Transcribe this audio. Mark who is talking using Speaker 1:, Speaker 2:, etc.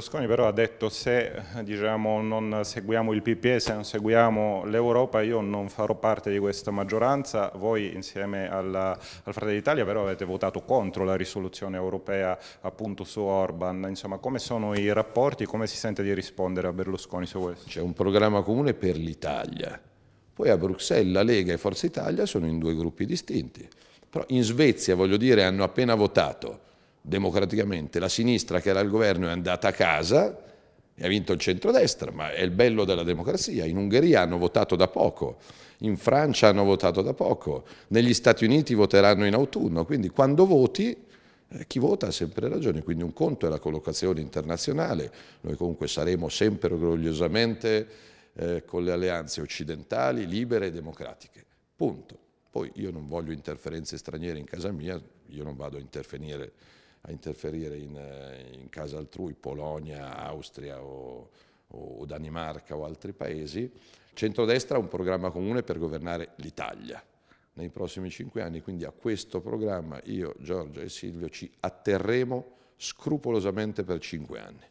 Speaker 1: Berlusconi però ha detto se diciamo, non seguiamo il PPE, se non seguiamo l'Europa io non farò parte di questa maggioranza, voi insieme alla, al Fratello d'Italia però avete votato contro la risoluzione europea appunto su Orban, insomma come sono i rapporti, come si sente di rispondere a Berlusconi su questo? C'è un programma comune per l'Italia,
Speaker 2: poi a Bruxelles la Lega e Forza Italia sono in due gruppi distinti, però in Svezia voglio dire hanno appena votato democraticamente la sinistra che era al governo è andata a casa e ha vinto il centrodestra, ma è il bello della democrazia. In Ungheria hanno votato da poco, in Francia hanno votato da poco, negli Stati Uniti voteranno in autunno, quindi quando voti eh, chi vota ha sempre ragione, quindi un conto è la collocazione internazionale, noi comunque saremo sempre orgogliosamente eh, con le alleanze occidentali, libere e democratiche, punto. Poi io non voglio interferenze straniere in casa mia, io non vado a interferire a interferire in, eh, in casa altrui, Polonia, Austria o, o Danimarca o altri paesi. Centrodestra ha un programma comune per governare l'Italia nei prossimi cinque anni, quindi a questo programma io, Giorgia e Silvio ci atterremo scrupolosamente per cinque anni.